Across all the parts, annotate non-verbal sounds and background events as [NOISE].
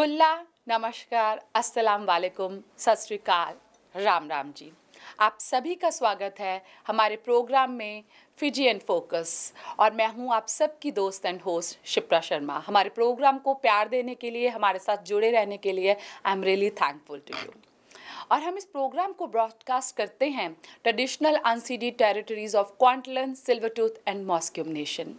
बुल्ला नमस्कार अस्सलाम वालेकुम सत श्रीकाल राम राम जी आप सभी का स्वागत है हमारे प्रोग्राम में फिजी एंड फोकस और मैं हूं आप सबकी दोस्त एंड होस्ट शिप्रा शर्मा हमारे प्रोग्राम को प्यार देने के लिए हमारे साथ जुड़े रहने के लिए I am really thankful to you और हम इस प्रोग्राम को ब्रॉडकास्ट करते हैं traditional unceded territories of Kwantlen Tsleil-Waututh and Musqueam nation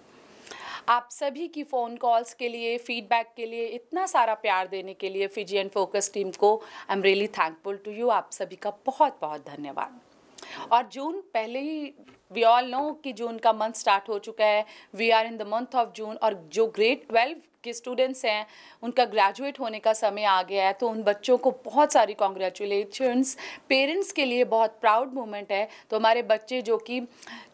आप सभी की फ़ोन कॉल्स के लिए फीडबैक के लिए इतना सारा प्यार देने के लिए फिजी एंड फोकस टीम को I am really thankful to you आप सभी का बहुत बहुत धन्यवाद और जून पहले ही वी ऑल नो कि जून का मंथ स्टार्ट हो चुका है we are in the month of June और जो ग्रेड ट्वेल्व के स्टूडेंट्स हैं उनका ग्रेजुएट होने का समय आ गया है तो उन बच्चों को बहुत सारी कॉन्ग्रेचुलेशंस पेरेंट्स के लिए बहुत प्राउड मोमेंट है तो हमारे बच्चे जो कि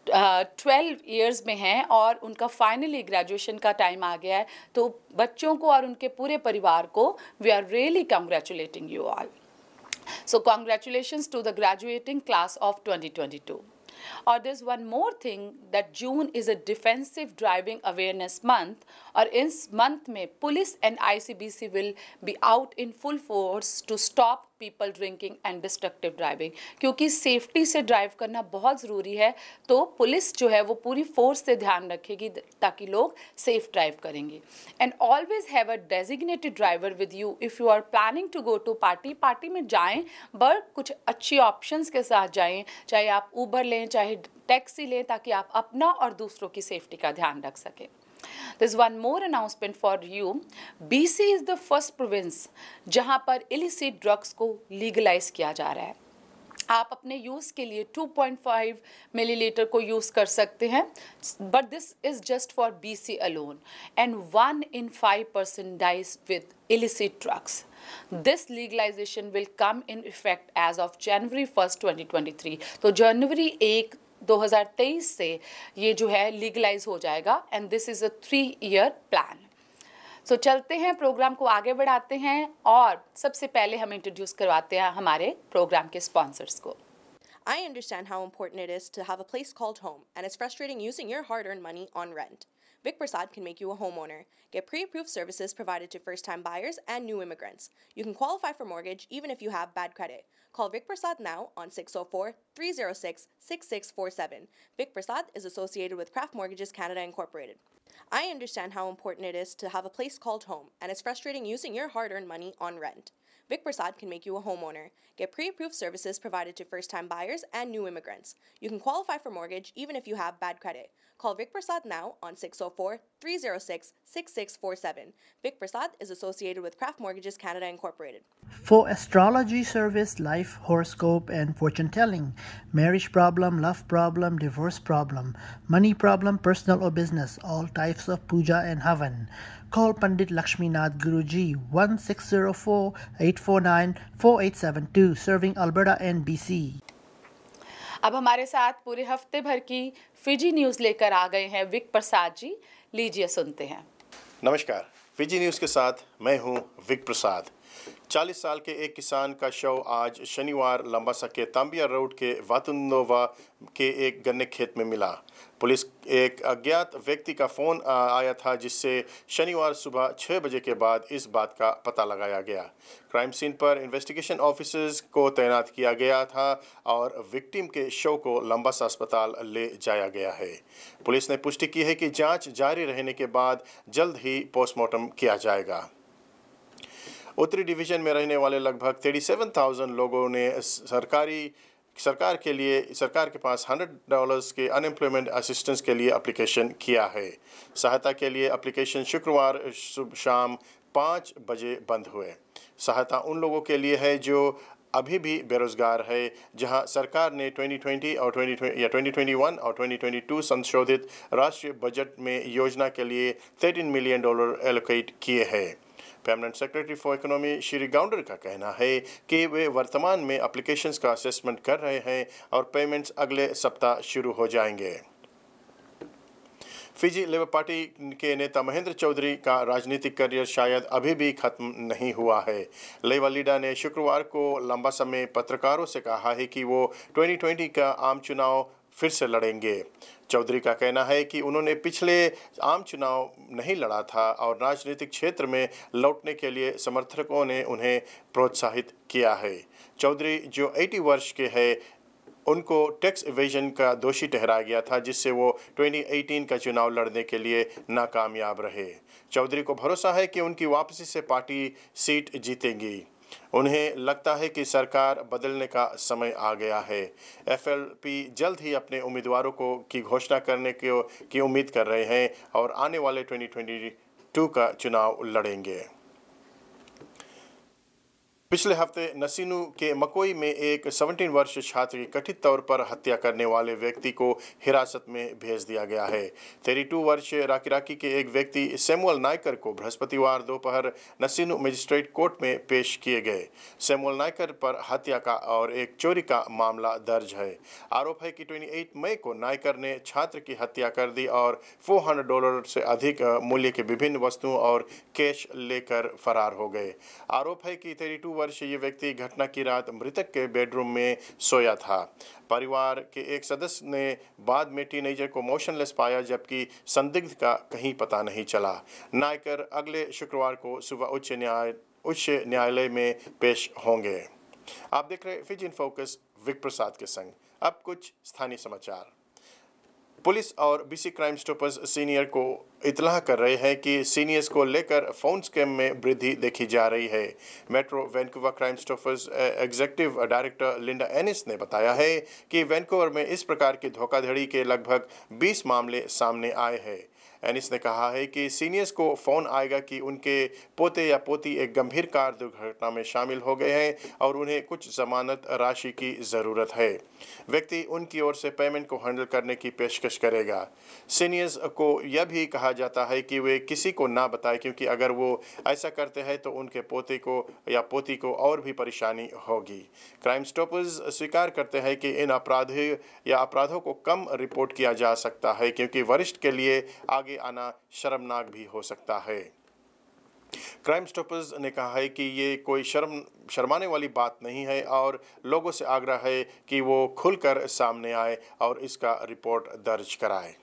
ट्वेल्व इयर्स ईयर्स में हैं और उनका फाइनली ग्रेजुएशन का टाइम आ गया है तो बच्चों को और उनके पूरे परिवार को we are really congratulating you all so congratulations to the graduating class of twenty Or there's one more thing that June is a defensive driving awareness month और इस मंथ में police and ICBC will be out in full force to stop people drinking and destructive driving क्योंकि safety से drive करना बहुत ज़रूरी है तो पुलिस जो है वो पूरी फोर्स से ध्यान रखेगी ताकि लोग सेफ ड्राइव करेंगे and always have a designated driver with you if you are planning to go to party party में जाएँ बट कुछ अच्छी ऑप्शन के साथ जाएँ चाहे आप ऊबर लें चाहे टैक्सी लें ताकि आप अपना और दूसरों की सेफ्टी का ध्यान रख सकें There's one more announcement for you. BC is the first province जहाँ पर illicit drugs को legalize किया जा रहा है आप अपने यूज़ के लिए 2.5 मिलीलीटर को यूज़ कर सकते हैं but this is just for B C alone and one in five percent dies with illicit drugs this legalisation will come in effect as of January first three तो जनवरी एक 2023 से ये जो है लीगलाइज हो जाएगा and this is a three year plan so चलते हैं प्रोग्राम को आगे बढ़ाते हैं और सबसे पहले हम इंट्रोड्यूस करवाते हैं हमारे प्रोग्राम के स्पॉन्सर्स को I understand how important it is to have a place called home, and it's frustrating using your hard earned money on rent. Vic Prasad can make you a homeowner. Get pre approved services provided to first time buyers and new immigrants. You can qualify for mortgage even if you have bad credit. Call Vic Prasad now on 604 306 6647. Vic Prasad is associated with Craft Mortgages Canada Incorporated. I understand how important it is to have a place called home, and it's frustrating using your hard earned money on rent. Vic Prasad can make you a homeowner. Get pre approved services provided to first time buyers and new immigrants. You can qualify for mortgage even if you have bad credit. Call Vic Prasad now on 604 306 6647. Vic Prasad is associated with Craft Mortgages Canada Incorporated. For astrology service, life, horoscope, and fortune telling, marriage problem, love problem, divorce problem, money problem, personal or business, all types of puja and havan. Call Pandit Lakshminath Guruji 1604 849 4872, serving Alberta and BC. अब हमारे साथ पूरे हफ्ते भर की Fiji news लेकर आ गए हैं विक प्रसाद जी लीजिए सुनते हैं नमस्कार फिजी न्यूज़ के साथ मैं हूँ विक प्रसाद 40 साल के एक किसान का शव आज शनिवार लंबासा के तांबिया रोड के वातुनोवा के एक गन्ने खेत में मिला पुलिस एक अज्ञात व्यक्ति का फ़ोन आया था जिससे शनिवार सुबह छः बजे के बाद इस बात का पता लगाया गया क्राइम सीन पर इन्वेस्टिगेशन ऑफिसर्स को तैनात किया गया था और विक्टिम के शव को लंबा सा अस्पताल ले जाया गया है पुलिस ने पुष्टि की है कि जांच जारी रहने के बाद जल्द ही पोस्टमार्टम किया जाएगा उत्तरी डिवीजन में रहने वाले लगभग 37,000 लोगों ने सरकारी सरकार के लिए सरकार के पास हंड्रेड डॉलर्स के अनएम्प्लॉयमेंट असिस्टेंस के लिए अप्लीकेशन किया है सहायता के लिए अप्लीकेशन शुक्रवार सुबह शाम पाँच बजे बंद हुए सहायता उन लोगों के लिए है जो अभी भी बेरोजगार है जहां सरकार ने 2020 और 2020 या 2021 और 2022 संशोधित राष्ट्रीय बजट में योजना के लिए 13 मिलियन डॉलर एलोकेट किए हैं permanent secretary for economy Shri Gounder का कहना है कि वे वर्तमान में अप्लीकेशन का असेसमेंट कर रहे हैं और पेमेंट्स अगले सप्ताह शुरू हो जाएंगे फिजी लेबर पार्टी के नेता महेंद्र चौधरी का राजनीतिक करियर शायद अभी भी खत्म नहीं हुआ है लेबर लीडर ने शुक्रवार को लंबा समय पत्रकारों से कहा है कि वो 2020 का आम चुनाव फिर से लड़ेंगे चौधरी का कहना है कि उन्होंने पिछले आम चुनाव नहीं लड़ा था और राजनीतिक क्षेत्र में लौटने के लिए समर्थकों ने उन्हें प्रोत्साहित किया है चौधरी जो 80 वर्ष के हैं उनको टैक्स इवेजन का दोषी ठहराया गया था जिससे वो 2018 का चुनाव लड़ने के लिए नाकामयाब रहे चौधरी को भरोसा है कि उनकी वापसी से पार्टी सीट जीतेगी उन्हें लगता है कि सरकार बदलने का समय आ गया है एफएलपी जल्द ही अपने उम्मीदवारों को की घोषणा करने की उम्मीद कर रहे हैं और आने वाले 2022 का चुनाव लड़ेंगे पिछले हफ्ते नसीनू के मकोई में एक 17 वर्ष छात्र की कथित तौर पर हत्या करने वाले व्यक्ति को हिरासत में भेज दिया गया है तेरी टू वर्ष राकी राकी के एक व्यक्ति सेमुअल नायकर को बृहस्पतिवार दोपहर नसीनू मजिस्ट्रेट कोर्ट में पेश किए गए सेमुअल नायकर पर हत्या का और एक चोरी का मामला दर्ज है आरोप है कि ट्वेंटी मई को नायकर ने छात्र की हत्या कर दी और फोर डॉलर से अधिक मूल्य के विभिन्न वस्तुओं और कैश लेकर फरार हो गए आरोप है कि तेरी वर्ष ये व्यक्ति घटना की रात मृतक के बेडरूम में सोया था परिवार के एक सदस्य ने बाद में टीनेजर को मोशनलेस पाया जबकि संदिग्ध का कहीं पता नहीं चला नायकर अगले शुक्रवार को सुबह उच्च न्याय उच्च न्यायालय में पेश होंगे आप देख रहे फिज इन फोकस विक प्रसाद के संग अब कुछ स्थानीय समाचार पुलिस और बीसी क्राइम स्टॉपर्स सीनियर को इतलाह कर रहे हैं कि सीनियर्स को लेकर फोन स्कैम में वृद्धि देखी जा रही है Metro Vancouver Crime Stoppers executive director Linda Annis ने बताया है कि वैनकुवर में इस प्रकार की धोखाधड़ी के लगभग 20 मामले सामने आए हैं एनिस ने कहा है कि सीनियर्स को फ़ोन आएगा कि उनके पोते या पोती एक गंभीर कार दुर्घटना में शामिल हो गए हैं और उन्हें कुछ जमानत राशि की ज़रूरत है व्यक्ति उनकी ओर से पेमेंट को हैंडल करने की पेशकश करेगा सीनियर्स को यह भी कहा जाता है कि वे किसी को ना बताएं क्योंकि अगर वो ऐसा करते हैं तो उनके पोते को या पोती को और भी परेशानी होगी क्राइम स्टॉपर्स स्वीकार करते हैं कि इन अपराधी या अपराधों को कम रिपोर्ट किया जा सकता है क्योंकि वरिष्ठ के लिए आगे आगे आना शर्मनाक भी हो सकता है क्राइम स्टॉपर्स ने कहा है कि ये कोई शर्म शर्माने वाली बात नहीं है और लोगों से आग्रह है कि वो खुलकर सामने आए और इसका रिपोर्ट दर्ज कराए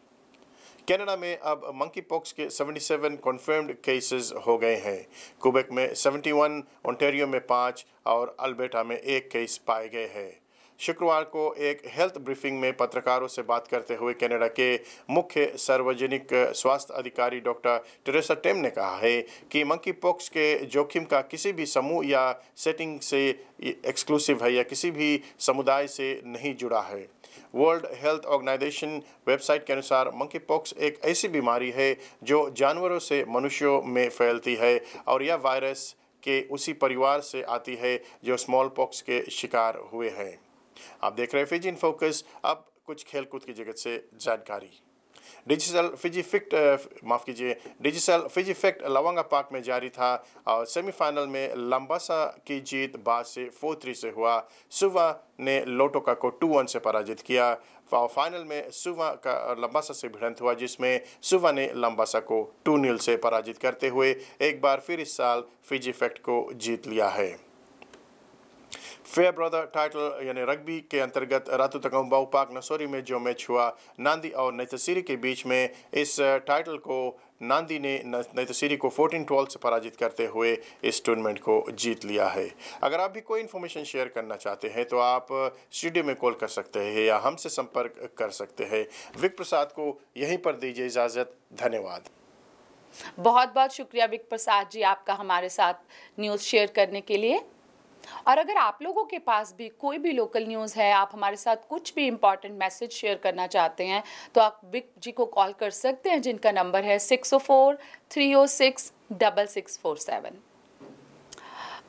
कनाडा में अब मंकी पॉक्स के 77 कन्फर्म्ड केसेस हो गए हैं कुबेक में 71, ओंटेरियो में पाँच और अल्बेटा में एक केस पाए गए हैं शुक्रवार को एक हेल्थ ब्रीफिंग में पत्रकारों से बात करते हुए कनाडा के मुख्य सार्वजनिक स्वास्थ्य अधिकारी डॉक्टर टेरेसा टेम ने कहा है कि मंकी पॉक्स के जोखिम का किसी भी समूह या सेटिंग से एक्सक्लूसिव है या किसी भी समुदाय से नहीं जुड़ा है वर्ल्ड हेल्थ ऑर्गेनाइजेशन वेबसाइट के अनुसार मंकी पॉक्स एक ऐसी बीमारी है जो जानवरों से मनुष्यों में फैलती है और यह वायरस के उसी परिवार से आती है जो स्मॉल पॉक्स के शिकार हुए हैं आप देख रहे हैं फिजी इन फोकस अब कुछ खेलकूद की जगत से जानकारी डिजिटल फिक्ट माफ़ कीजिए डिजिटल फिक्ट लवंगा पार्क में जारी था और सेमीफाइनल में लंबासा की जीत बाद से फोर थ्री से हुआ सुबह ने लोटोका को टू वन से पराजित किया और फाइनल में सुबह का लंबासा से भिड़ंत हुआ जिसमें सुबह ने लंबासा को टू नील से पराजित करते हुए एक बार फिर इस साल फिजिफेक्ट को जीत लिया है फेयर ब्रदर टाइटल यानी रग्बी के अंतर्गत रातू तकम्बाऊ पाक नसोरी में जो मैच हुआ नांदी और नैतसीरी के बीच में इस टाइटल को नांदी ने नतसीरी को 14-12 से पराजित करते हुए इस टूर्नामेंट को जीत लिया है अगर आप भी कोई इन्फॉर्मेशन शेयर करना चाहते हैं तो आप स्टूडियो में कॉल कर सकते हैं या हमसे संपर्क कर सकते हैं विक प्रसाद को यहीं पर दीजिए इजाज़त धन्यवाद बहुत बहुत शुक्रिया विक प्रसाद जी आपका हमारे साथ न्यूज़ शेयर करने के लिए और अगर आप लोगों के पास भी कोई भी लोकल न्यूज़ है आप हमारे साथ कुछ भी इम्पॉर्टेंट मैसेज शेयर करना चाहते हैं तो आप विक जी को कॉल कर सकते हैं जिनका नंबर है six O four three O six double six four seven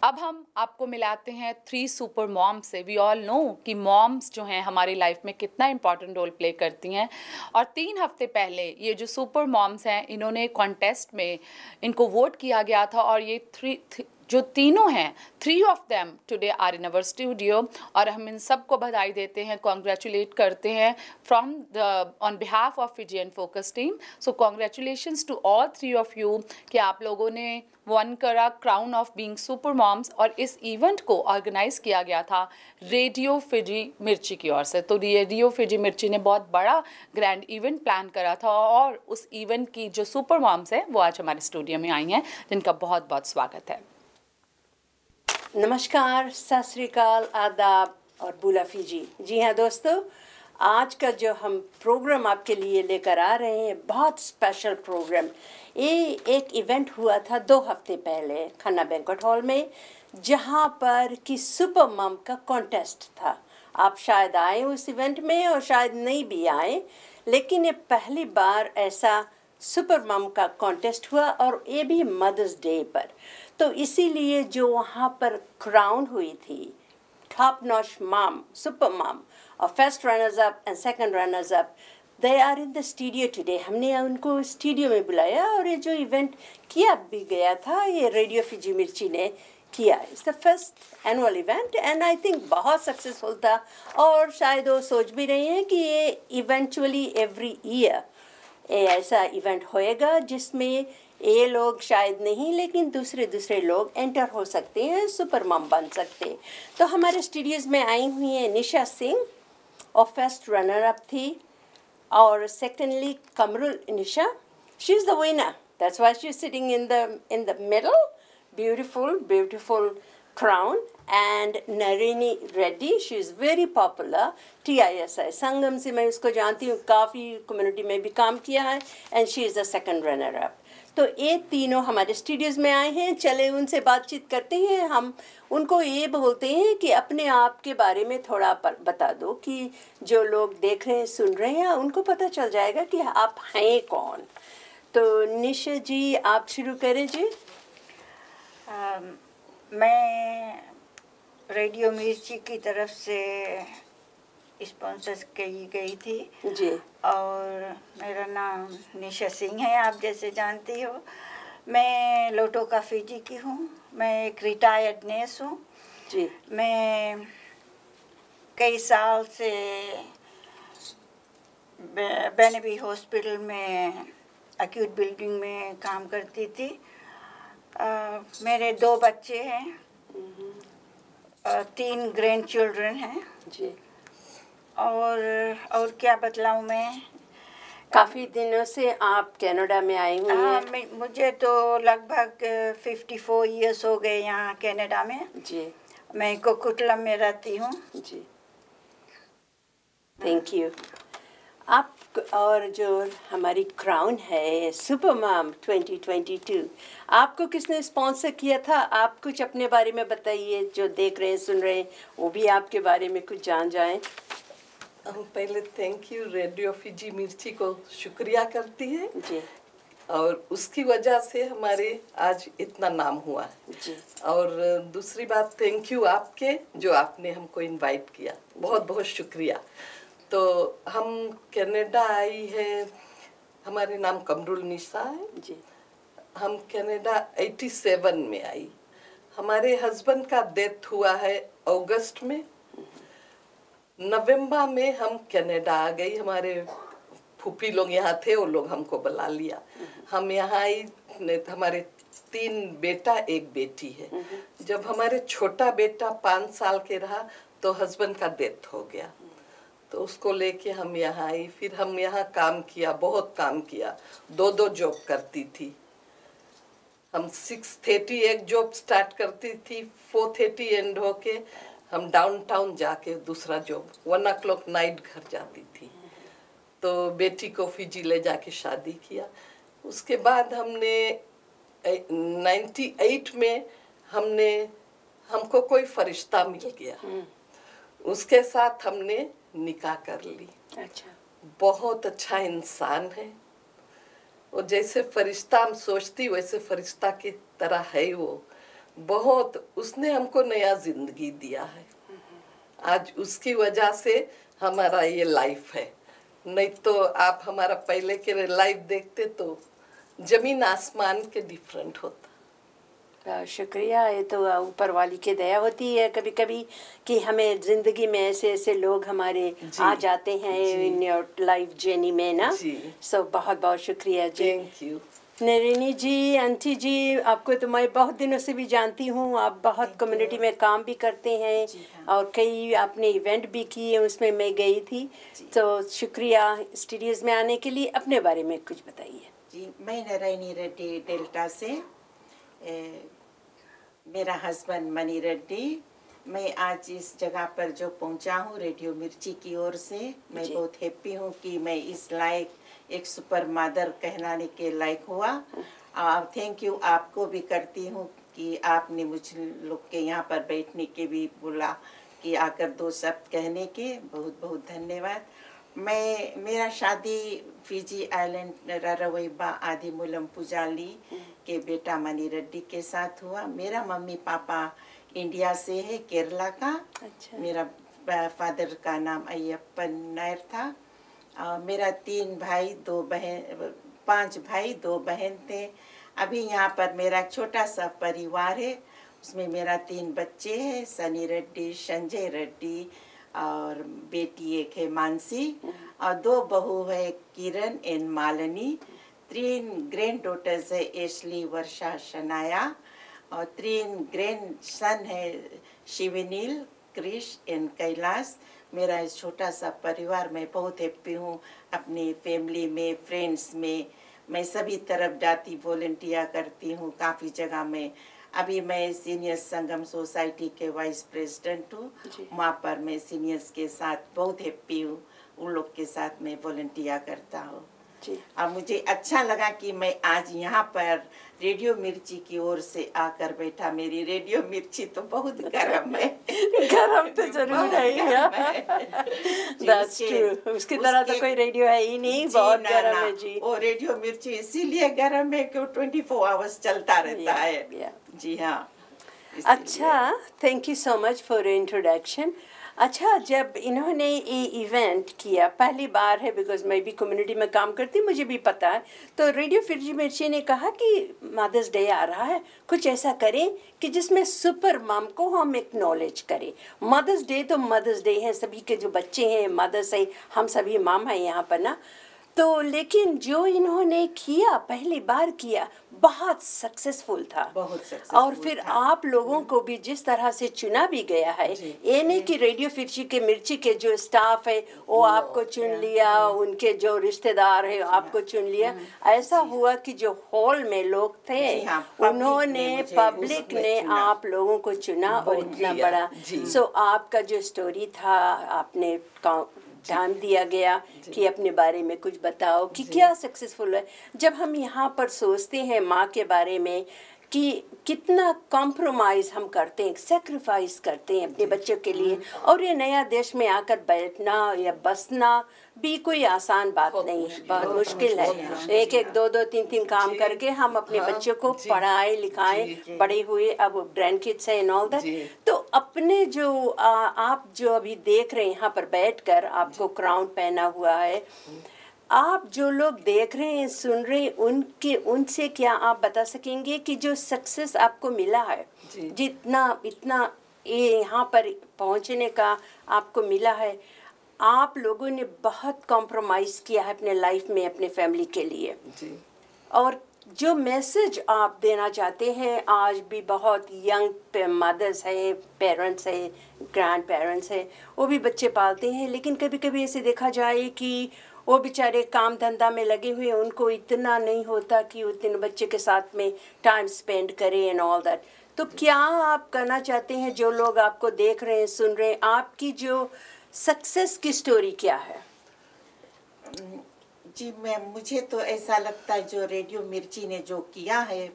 अब हम आपको मिलाते हैं थ्री सुपर मॉम से वी ऑल नो कि मॉम्स जो हैं हमारी लाइफ में कितना इम्पॉर्टेंट रोल प्ले करती हैं और तीन हफ्ते पहले ये जो सुपर मॉम्स हैं इन्होंने कॉन्टेस्ट में इनको वोट किया गया था और ये थ्री जो तीनों हैं three of them today are in our studio और हम इन सबको बधाई देते हैं कॉन्ग्रेचुलेट करते हैं from the on behalf of Fiji and Focus team so congratulations to all three of you कि आप लोगों ने वन करा crown of being super moms और इस इवेंट को ऑर्गेनाइज किया गया था रेडियो फिजी मिर्ची की ओर से तो रेडियो फिजी मिर्ची ने बहुत बड़ा ग्रैंड इवेंट प्लान करा था और उस इवेंट की जो सुपर मॉम्स हैं वो आज हमारे स्टूडियो में आई हैं जिनका बहुत बहुत स्वागत है नमस्कार सत श्रीकाल आदाब और बुलाफी जी जी हाँ दोस्तों आज का जो हम प्रोग्राम आपके लिए लेकर आ रहे हैं बहुत स्पेशल प्रोग्राम ये एक इवेंट हुआ था दो हफ्ते पहले खन्ना बैंकट हॉल में जहाँ पर कि सुपर मम का कॉन्टेस्ट था आप शायद आए उस इवेंट में और शायद नहीं भी आए लेकिन ये पहली बार ऐसा सुपर मम का कॉन्टेस्ट हुआ और ये भी मदर्स डे पर तो इसीलिए जो वहाँ पर क्राउन हुई थी टॉप नॉश माम सुपर माम और first runners up and second runners up they are in the studio today हमने उनको स्टूडियो में बुलाया और ये जो इवेंट किया भी गया था ये रेडियो फिजी मिर्ची ने किया it's the first annual event and I think बहुत सक्सेसफुल था और शायद वो सोच भी रही हैं कि ये इवेंचुअली एवरी ईयर ऐसा इवेंट होएगा जिसमें ये लोग शायद नहीं लेकिन दूसरे दूसरे लोग एंटर हो सकते हैं सुपर मम बन सकते हैं तो हमारे स्टूडियोज़ में आई हुई हैं निशा सिंह और फर्स्ट रनर अप थी और secondly Qamrul Nisha she is the winner that's why she is sitting in the in the medal beautiful beautiful crown and Narini Reddy she is very popular T I S I Sangam से मैं उसको जानती हूँ काफ़ी कम्युनिटी में भी काम किया है and she is the second runner up तो ये तीनों हमारे स्टूडियोज़ में आए हैं चले उनसे बातचीत करते हैं हम उनको ये बोलते हैं कि अपने आप के बारे में थोड़ा बता दो कि जो लोग देख रहे हैं सुन रहे हैं उनको पता चल जाएगा कि आप हैं कौन तो निशा जी आप शुरू करें जी आ, मैं रेडियो मिर्ची की तरफ से स्पॉन्सर्स की गई थी जी और मेरा नाम निशा सिंह है आप जैसे जानती हो मैं लोटो का फीजी की हूँ मैं एक रिटायर्ड नर्स हूँ जी मैं कई साल से बेनबी हॉस्पिटल में अक्यूट बिल्डिंग में काम करती थी आ, मेरे दो बच्चे हैं हम्म। तीन ग्रैंड चिल्ड्रन हैं जी और और क्या बतलाऊ मैं काफ़ी दिनों से आप कनाडा में आई हुई हाँ, हैं मुझे तो लगभग फिफ्टी फोर ईयर्स हो गए यहाँ कनाडा में जी मैं कोकुटलम में रहती हूँ जी थैंक यू आप और जो हमारी क्राउन है सुपर माम 2022 आपको किसने स्पॉन्सर किया था आप कुछ अपने बारे में बताइए जो देख रहे हैं सुन रहे हैं वो भी आपके बारे में कुछ जान जाएं हम पहले थैंक यू रेडियो फिजी मिर्ची को शुक्रिया करती है जी और उसकी वजह से हमारे आज इतना नाम हुआ जी और दूसरी बात थैंक यू आपके जो आपने हमको इनवाइट किया बहुत बहुत शुक्रिया तो हम कनाडा आई है हमारे नाम कमरुल निशा है जी हम कनाडा 87 में आई हमारे हस्बैंड का डेथ हुआ है अगस्त में नवंबर में हम कनाडा आ गई हमारे फूफी लोग यहाँ थे वो लोग हमको बुला लिया हम्म। हम यहाँ आई हमारे तीन बेटा एक बेटी है हम्म। जब हमारे छोटा बेटा पाँच साल के रहा तो हस्बैंड का डेथ हो गया हम्म। तो उसको लेके हम यहाँ आई फिर हम यहाँ काम किया बहुत काम किया दो दो जॉब करती थी हम सिक्स थर्टी एक जॉब स्टार्ट करती थी फोर थर्टी एंड होके हम डाउनटाउन जाके दूसरा जॉब वन ओ नाइट घर जाती थी तो बेटी को फिजी ले जाके शादी किया उसके बाद हमने नाइन्टी एट में हमने हमको कोई फरिश्ता मिल गया हम्म। उसके साथ हमने निकाह कर ली अच्छा बहुत अच्छा इंसान है और जैसे फरिश्ता हम सोचती वैसे फरिश्ता की तरह है वो बहुत उसने हमको नया जिंदगी दिया है आज उसकी वजह से हमारा ये लाइफ है नहीं तो आप हमारा पहले के लाइफ देखते तो जमीन आसमान के डिफरेंट होता शुक्रिया ये तो ऊपर वाली की दया होती है कभी कभी कि हमें ज़िंदगी में ऐसे ऐसे लोग हमारे आ जाते हैं इन योर लाइफ जर्नी में ना सो so, बहुत बहुत शुक्रिया जी thank you Narini ji aunty ji आपको तो मैं बहुत दिनों से भी जानती हूँ आप बहुत कम्युनिटी में काम भी करते हैं हाँ। और कई आपने इवेंट भी किए उसमें मैं गई थी तो शुक्रिया स्टूडियोज में आने के लिए अपने बारे में कुछ बताइए जी मैं नारायणी रेड्डी डेल्टा से ए, मेरा हस्बैंड मनी रेड्डी मैं आज इस जगह पर जो पहुँचा हूँ रेडियो मिर्ची की ओर से मैं बहुत हैप्पी हूँ कि मैं इस लाइक एक सुपर मादर कहलाने के लायक हुआ और थैंक यू आपको भी करती हूँ कि आपने मुझ लोग के यहाँ पर बैठने के भी बोला कि आकर दो शब्द कहने के बहुत बहुत धन्यवाद मैं मेरा शादी फिजी आइलैंड ररवैबा आदि मूलम पुजाली के बेटा मनी रेड्डी के साथ हुआ मेरा मम्मी पापा इंडिया से है केरला का अच्छा। मेरा फादर का नाम अय्यपन नायर था और मेरा तीन भाई दो बहन पांच भाई दो बहन थे अभी यहाँ पर मेरा छोटा सा परिवार है उसमें मेरा तीन बच्चे हैं सनी रेड्डी संजय रेड्डी और बेटी एक है मानसी और दो बहू है किरण एंड मालनी तीन ग्रैंड डोटर्स है एशली वर्षा शनाया और तीन ग्रैंड सन है शिवनील क्रिश एंड कैलाश मेरा इस छोटा सा परिवार मैं बहुत हैप्पी हूँ अपनी फैमिली में फ्रेंड्स में मैं सभी तरफ जाती वॉल्टिया करती हूँ काफ़ी जगह में अभी मैं सीनियर संगम सोसाइटी के वाइस प्रेसिडेंट हूँ वहाँ पर मैं सीनियर्स के साथ बहुत हैप्पी हूँ उन लोग के साथ मैं वॉल्टिया करता हूँ और मुझे अच्छा लगा कि मैं आज यहाँ पर रेडियो मिर्ची की ओर से आकर बैठा मेरी रेडियो मिर्ची तो बहुत गर्म है [LAUGHS] गर्म तो [LAUGHS] जरूर है [LAUGHS] उसके, उसके तरह तो कोई रेडियो है ही नहीं बहुत गर्म है जी वो रेडियो मिर्ची इसीलिए गर्म है कि वो ट्वेंटी फोर आवर्स चलता रहता है जी हाँ अच्छा thank you so much for introduction अच्छा जब इन्होंने ये इवेंट किया पहली बार है बिकॉज मैं भी कम्युनिटी में काम करती मुझे भी पता है तो रेडियो फिरजी मिर्ची ने कहा कि मदर्स डे आ रहा है कुछ ऐसा करें कि जिसमें सुपर मम को हम एक्नॉलेज करें मदर्स डे तो मदर्स डे है सभी के जो बच्चे हैं मदर्स हैं हम सभी माम हैं यहाँ पर ना तो लेकिन जो इन्होंने किया पहली बार किया बहुत सक्सेसफुल था बहुत सक्सेसफुल और फिर था। आप लोगों हम्म। को भी जिस तरह से चुना भी गया है ये नहीं की रेडियो फिर्ची के मिर्ची के जो स्टाफ है वो आपको चुन लिया उनके जो रिश्तेदार है आपको चुन लिया हम्म। ऐसा हुआ कि जो हॉल में लोग थे हाँ, उन्होंने पब्लिक ने आप लोगों को चुना और इतना बड़ा सो आपका जो स्टोरी था आपने टाइम दिया गया कि अपने बारे में कुछ बताओ कि क्या सक्सेसफुल है जब हम यहाँ पर सोचते हैं माँ के बारे में कि कितना कॉम्प्रोमाइज़ हम करते हैं सेक्रीफाइस करते हैं अपने बच्चों के लिए हम्म। और ये नया देश में आकर बैठना या बसना भी कोई आसान बात नहीं है बहुत मुश्किल है एक एक दो दो तीन तीन काम करके हम अपने हाँ, बच्चों को पढ़ाए लिखाए बड़े हुए अब ग्रैंड किड्स हैं एंड ऑल दैट तो अपने जो आ, आप जो अभी देख रहे हैं यहाँ पर बैठ आपको क्राउन पहना हुआ है हम्म। आप जो लोग देख रहे हैं सुन रहे हैं उनके उनसे क्या आप बता सकेंगे कि जो सक्सेस आपको मिला है जितना इतना ये यहाँ पर पहुँचने का आपको मिला है आप लोगों ने बहुत कॉम्प्रोमाइज़ किया है अपने लाइफ में अपने फैमिली के लिए जी। और जो मैसेज आप देना चाहते हैं आज भी बहुत यंग मदर्स हैं पेरेंट्स हैं ग्रैंड पेरेंट्स हैं वो भी बच्चे पालते हैं लेकिन कभी कभी ऐसे देखा जाए कि वो बेचारे काम धंधा में लगे हुए उनको इतना नहीं होता कि वो तीन बच्चे के साथ में टाइम स्पेंड करें एंड ऑल दैट तो क्या आप कहना चाहते हैं जो लोग आपको देख रहे हैं सुन रहे हैं आपकी जो सक्सेस की स्टोरी क्या है जी मैम मुझे तो ऐसा लगता है जो रेडियो मिर्ची ने जो किया है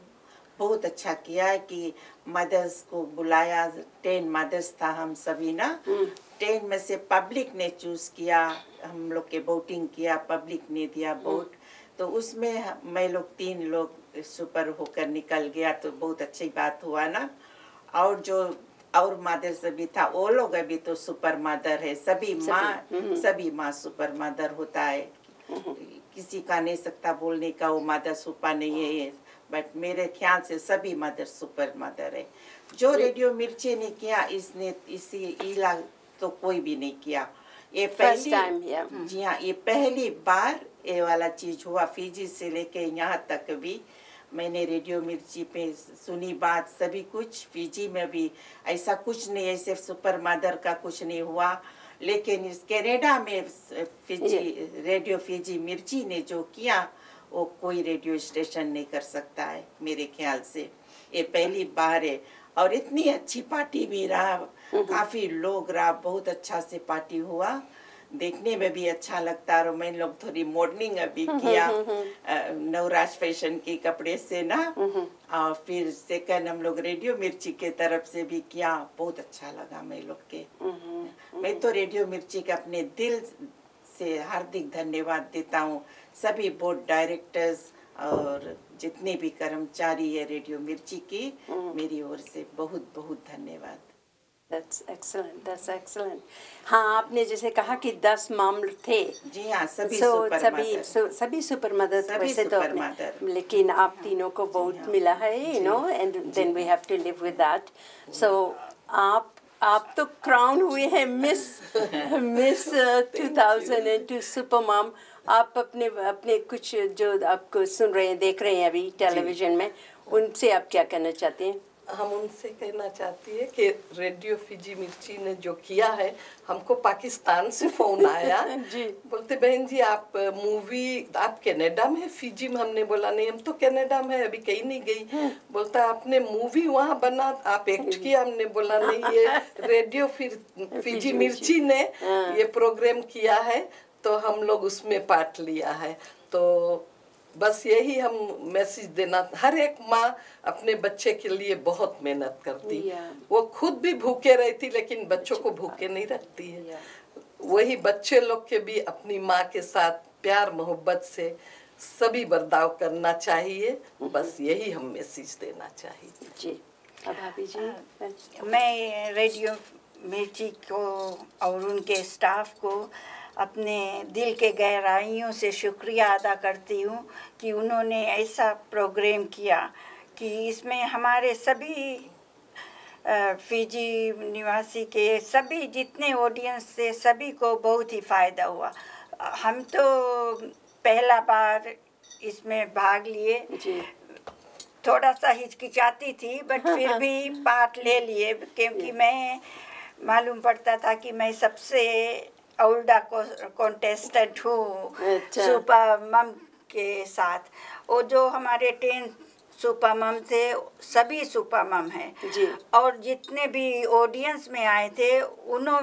बहुत अच्छा किया कि मदर्स को बुलाया टेन मदर्स था हम सभी ना टेन हम्म। में से पब्लिक ने चूज किया हम लोग के वोटिंग किया पब्लिक ने दिया वोट हम्म। तो उसमें मैं लोग तीन लोग सुपर होकर निकल गया तो बहुत अच्छी बात हुआ ना और जो और मदर सभी था वो लोग अभी तो सुपर मदर है सभी माँ सभी माँ हम्म। सुपर मदर होता है किसी का नहीं सकता बोलने का वो मादर सुपर नहीं है बट मेरे ख्याल से सभी मदर सुपर मदर है जो रेडियो मिर्ची ने किया इसने इसी इला तो कोई भी नहीं किया ये पहली yeah. हम्म, जी हाँ ये पहली बार ये वाला चीज हुआ फिजी से लेके यहाँ तक भी मैंने रेडियो मिर्ची पे सुनी बात सभी कुछ फिजी में भी ऐसा कुछ नहीं है सिर्फ सुपर मदर का कुछ नहीं हुआ लेकिन इस कैनेडा में फिजी रेडियो फिजी मिर्ची ने जो किया वो कोई रेडियो स्टेशन नहीं कर सकता है मेरे ख्याल से ये पहली बार है और इतनी अच्छी पार्टी भी रहा हम्म, हम्म। काफ़ी लोग रहा बहुत अच्छा से पार्टी हुआ देखने में भी अच्छा लगता और मैं लोग थोड़ी मॉर्निंग अभी हम्म, किया नवराज फैशन के कपड़े से ना और फिर सेकंड हम लोग रेडियो मिर्ची के तरफ से भी किया बहुत अच्छा लगा मैं लोग के मैं तो रेडियो मिर्ची का अपने दिल से हार्दिक धन्यवाद देता हूँ सभी बोर्ड डायरेक्टर्स और जितने भी कर्मचारी है रेडियो मिर्ची की हम्म। मेरी ओर से बहुत बहुत धन्यवाद That's excellent. That's excellent. हाँ आपने जैसे कहा कि दस मामले थे जी हाँ सभी so, सभी so, सभी सुपर मदर वैसे तो आपने लेकिन आप हाँ, तीनों को वोट हाँ। मिला है you know and then we have to live with that so आप आप तो क्राउन हुए हैं miss miss two thousand and two super mom आप अपने अपने कुछ जो आपको सुन रहे हैं देख रहे हैं अभी टेलीविज़न में उनसे आप क्या कहना चाहते हैं हम उनसे कहना चाहती है कि रेडियो फिजी मिर्ची ने जो किया है हमको पाकिस्तान से फोन आया [LAUGHS] जी बोलते बहन जी आप मूवी आप कनाडा में फिजी में हमने बोला नहीं हम तो कनाडा में अभी कहीं नहीं गई हाँ। बोलता आपने मूवी वहाँ बना आप एक्ट किया हमने बोला नहीं ये [LAUGHS] रेडियो फिर फिजी मिर्ची ने हाँ। ये प्रोग्राम किया है तो हम लोग उसमें पार्ट लिया है तो बस यही हम मैसेज देना हर एक माँ अपने बच्चे के लिए बहुत मेहनत करती है वो खुद भी भूखे रहती लेकिन बच्चों को भूखे नहीं रखती है वही बच्चे लोग के भी अपनी माँ के साथ प्यार मोहब्बत से सभी बर्ताव करना चाहिए हम्म। बस यही हम मैसेज देना चाहिए जी अब भाभी जी हाँ। मैं रेडियो मिर्ची को और उनके स्टाफ को अपने दिल के गहराइयों से शुक्रिया अदा करती हूँ कि उन्होंने ऐसा प्रोग्राम किया कि इसमें हमारे सभी फिजी निवासी के सभी जितने ऑडियंस से सभी को बहुत ही फ़ायदा हुआ हम तो पहला बार इसमें भाग लिए थोड़ा सा हिचकिचाती थी बट [LAUGHS] फिर भी पार्ट ले लिए क्योंकि मैं मालूम पड़ता था कि मैं सबसे ओल्डा कॉन्टेस्टेंट हूँ मम अच्छा। के साथ वो जो हमारे टेन मम थे सभी मम हैं और जितने भी ऑडियंस में आए थे उन्हों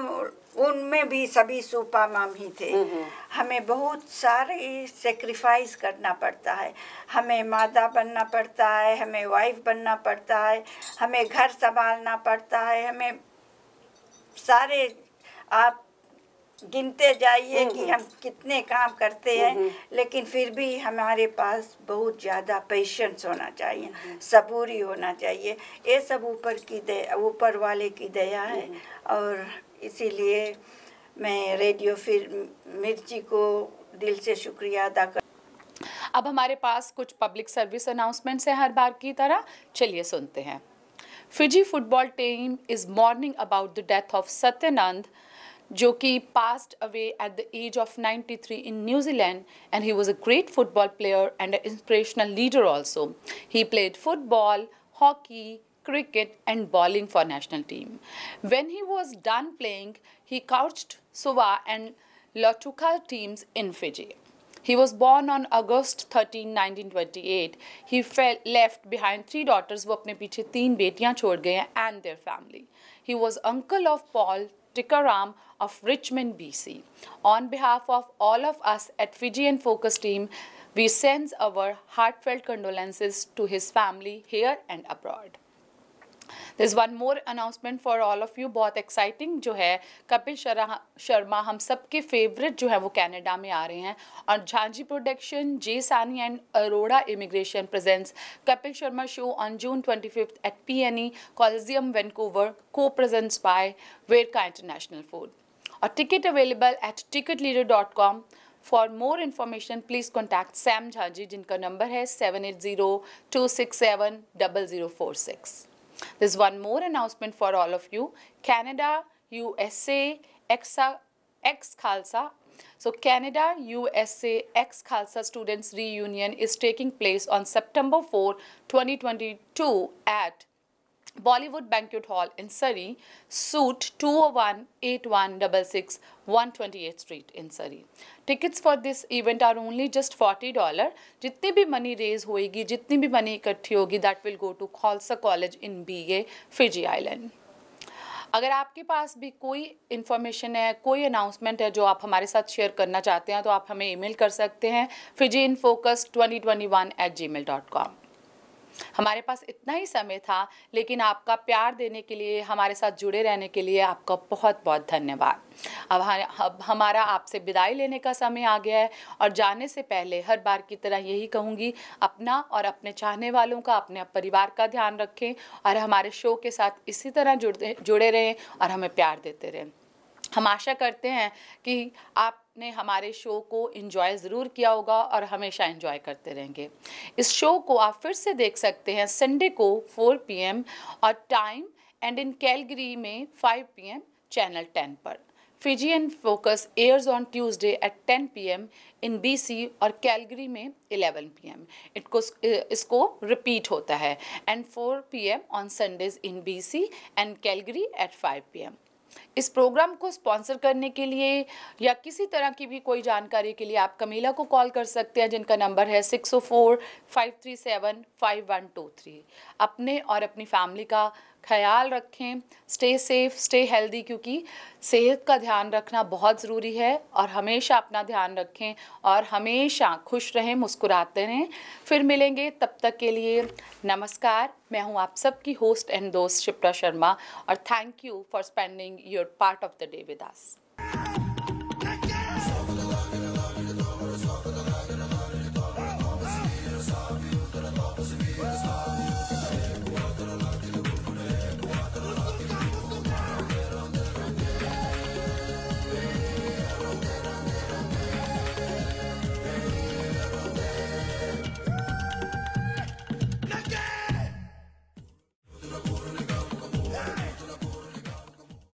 उनमें भी सभी मम ही थे हम्म, हम्म। हमें बहुत सारे सेक्रीफाइस करना पड़ता है हमें मादा बनना पड़ता है हमें वाइफ बनना पड़ता है हमें घर संभालना पड़ता है हमें सारे आप गिनते जाइए हम्म, कि हम्म। हम कितने काम करते हैं हम्म, लेकिन फिर भी हमारे पास बहुत ज़्यादा पेशेंस होना चाहिए सबूरी होना चाहिए ये सब ऊपर की ऊपर वाले की दया है और इसीलिए मैं रेडियो फिर मिर्ची को दिल से शुक्रिया अदा कर अब हमारे पास कुछ पब्लिक सर्विस अनाउंसमेंट्स हैं हर बार की तरह चलिए सुनते हैं Fiji football team is mourning about the death of Satyanand Joki passed away at the age of 93 in New Zealand and he was a great football player and an inspirational leader also. He played football, hockey, cricket and bowling for national team. When he was done playing, he coached Suva and Lotuka teams in Fiji. He was born on August 13, 1928. He fell, left behind three daughters, वो अपने पीछे तीन and their family. He was uncle of Paul Tikaram of Richmond, BC. On behalf of all of us at Fijian Focus team, we send our heartfelt condolences to his family here and abroad. This one more announcement for all of you बहुत exciting जो है कपिल शर्मा हम सब के favourite जो है वो Canada में आ रहे हैं और झांझी production J Sani and Arora immigration presents Kapil Sharma show on June twenty fifth at P N E Coliseum Vancouver को प्रेजेंट्स बाय का इंटरनेशनल फूड और ticket available at ticket leader dot com for more information please contact Sam Jhanji जिनका number है seven eight zero two six seven double zero four six There's one more announcement for all of you. Canada, USA, Exa, ex Khalsa. So Canada, USA, ex Khalsa students reunion is taking place on September 4, 2022 at Bollywood Banquet Hall in Surrey, Suite 201 8166 128th Street in Surrey. Tickets for this event are only just forty dollar जितनी भी money raise होएगी जितनी भी money इकट्ठी होगी that will go to Khalsa College in B A Fiji island अगर आपके पास भी कोई इन्फॉर्मेशन है कोई अनाउंसमेंट है जो आप हमारे साथ शेयर करना चाहते हैं तो आप हमें ईमेल कर सकते हैं Fiji in Focus twenty twenty one at Gmail dot com हमारे पास इतना ही समय था लेकिन आपका प्यार देने के लिए हमारे साथ जुड़े रहने के लिए आपका बहुत बहुत धन्यवाद अब अब हमारा आपसे विदाई लेने का समय आ गया है और जाने से पहले हर बार की तरह यही कहूँगी अपना और अपने चाहने वालों का अपने परिवार का ध्यान रखें और हमारे शो के साथ इसी तरह जुड़ जुड़े रहें और हमें प्यार देते रहें हम आशा करते हैं कि आप आपने हमारे शो को इंजॉय ज़रूर किया होगा और हमेशा इंजॉय करते रहेंगे इस शो को आप फिर से देख सकते हैं संडे को 4 पीएम और टाइम एंड इन कैलगरी में 5 पीएम चैनल 10 पर Fijian Focus airs on Tuesday at 10 PM in BC और कैलगरी में 11 पीएम को इसको रिपीट होता है and 4 PM on Sundays in BC and Calgary at 5 PM इस प्रोग्राम को स्पॉन्सर करने के लिए या किसी तरह की भी कोई जानकारी के लिए आप कमीला को कॉल कर सकते हैं जिनका नंबर है six O four five three seven five one two three अपने और अपनी फैमिली का ख्याल रखें स्टे सेफ स्टे हेल्दी क्योंकि सेहत का ध्यान रखना बहुत ज़रूरी है और हमेशा अपना ध्यान रखें और हमेशा खुश रहें मुस्कुराते रहें फिर मिलेंगे तब तक के लिए नमस्कार मैं हूं आप सबकी होस्ट एंड दोस्त शिप्रा शर्मा और thank you for spending your part of the day with us